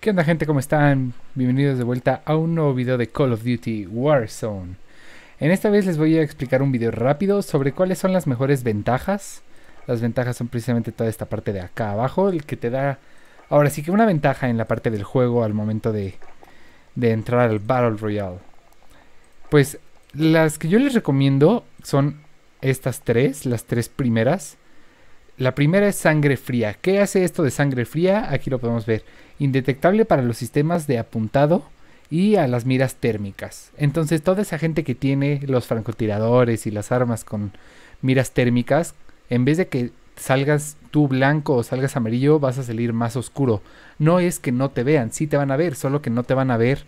¿Qué onda gente? ¿Cómo están? Bienvenidos de vuelta a un nuevo video de Call of Duty Warzone. En esta vez les voy a explicar un video rápido sobre cuáles son las mejores ventajas. Las ventajas son precisamente toda esta parte de acá abajo, el que te da ahora sí que una ventaja en la parte del juego al momento de, de entrar al Battle Royale. Pues las que yo les recomiendo son estas tres, las tres primeras. La primera es sangre fría. ¿Qué hace esto de sangre fría? Aquí lo podemos ver. Indetectable para los sistemas de apuntado y a las miras térmicas. Entonces toda esa gente que tiene los francotiradores y las armas con miras térmicas, en vez de que salgas tú blanco o salgas amarillo, vas a salir más oscuro. No es que no te vean, sí te van a ver, solo que no te van a ver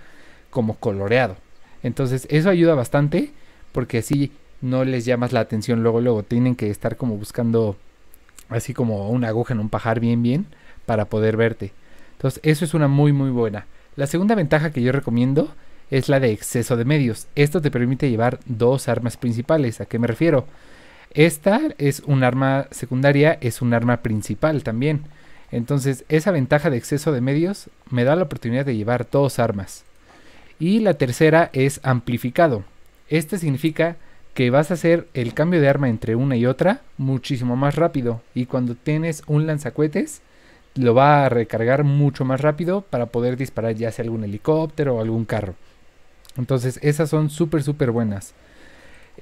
como coloreado. Entonces eso ayuda bastante porque así no les llamas la atención luego, luego tienen que estar como buscando así como una aguja en un pajar bien bien para poder verte. Entonces, eso es una muy muy buena. La segunda ventaja que yo recomiendo es la de exceso de medios. Esto te permite llevar dos armas principales. ¿A qué me refiero? Esta es un arma secundaria, es un arma principal también. Entonces, esa ventaja de exceso de medios me da la oportunidad de llevar dos armas. Y la tercera es amplificado. Este significa que vas a hacer el cambio de arma entre una y otra muchísimo más rápido. Y cuando tienes un lanzacuetes, lo va a recargar mucho más rápido para poder disparar ya sea algún helicóptero o algún carro. Entonces esas son súper, súper buenas.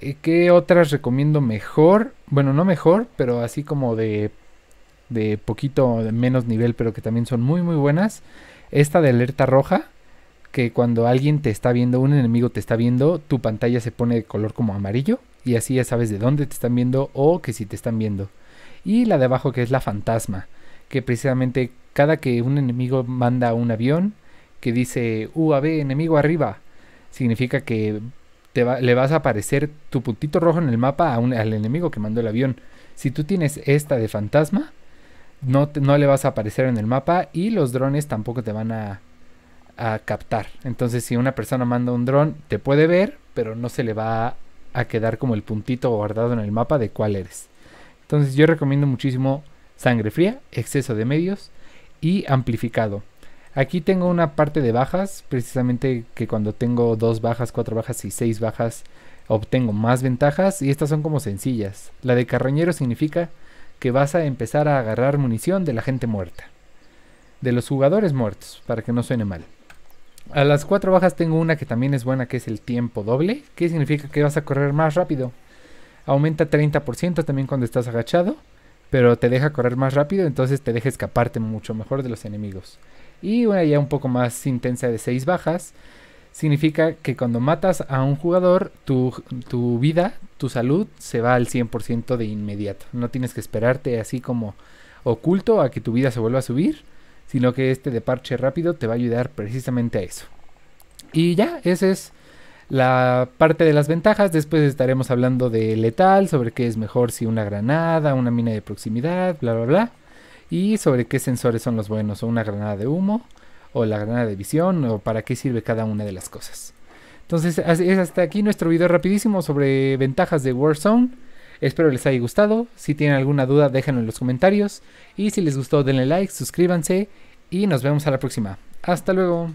Eh, ¿Qué otras recomiendo mejor? Bueno, no mejor, pero así como de, de poquito de menos nivel, pero que también son muy, muy buenas. Esta de alerta roja, que cuando alguien te está viendo, un enemigo te está viendo, tu pantalla se pone de color como amarillo y así ya sabes de dónde te están viendo o que si te están viendo. Y la de abajo que es la fantasma, que precisamente cada que un enemigo manda un avión que dice UAV uh, enemigo arriba, significa que te le vas a aparecer tu puntito rojo en el mapa al enemigo que mandó el avión. Si tú tienes esta de fantasma, no, no le vas a aparecer en el mapa y los drones tampoco te van a a captar. Entonces, si una persona manda un dron, te puede ver, pero no se le va a quedar como el puntito guardado en el mapa de cuál eres. Entonces, yo recomiendo muchísimo sangre fría, exceso de medios y amplificado. Aquí tengo una parte de bajas, precisamente que cuando tengo dos bajas, cuatro bajas y seis bajas, obtengo más ventajas y estas son como sencillas. La de carroñero significa que vas a empezar a agarrar munición de la gente muerta, de los jugadores muertos, para que no suene mal. A las cuatro bajas tengo una que también es buena, que es el tiempo doble, que significa que vas a correr más rápido. Aumenta 30% también cuando estás agachado, pero te deja correr más rápido, entonces te deja escaparte mucho mejor de los enemigos. Y una ya un poco más intensa de seis bajas, significa que cuando matas a un jugador, tu, tu, vida, tu salud se va al 100% de inmediato. No tienes que esperarte así como oculto a que tu vida se vuelva a subir sino que este de parche rápido te va a ayudar precisamente a eso. Y ya, esa es la parte de las ventajas. Después estaremos hablando de letal, sobre qué es mejor si una granada, una mina de proximidad, bla, bla, bla. Y sobre qué sensores son los buenos, o una granada de humo, o la granada de visión, o para qué sirve cada una de las cosas. Entonces, es hasta aquí nuestro video rapidísimo sobre ventajas de Warzone. Espero les haya gustado. Si tienen alguna duda, déjenlo en los comentarios. Y si les gustó, denle like, suscríbanse y nos vemos a la próxima. Hasta luego.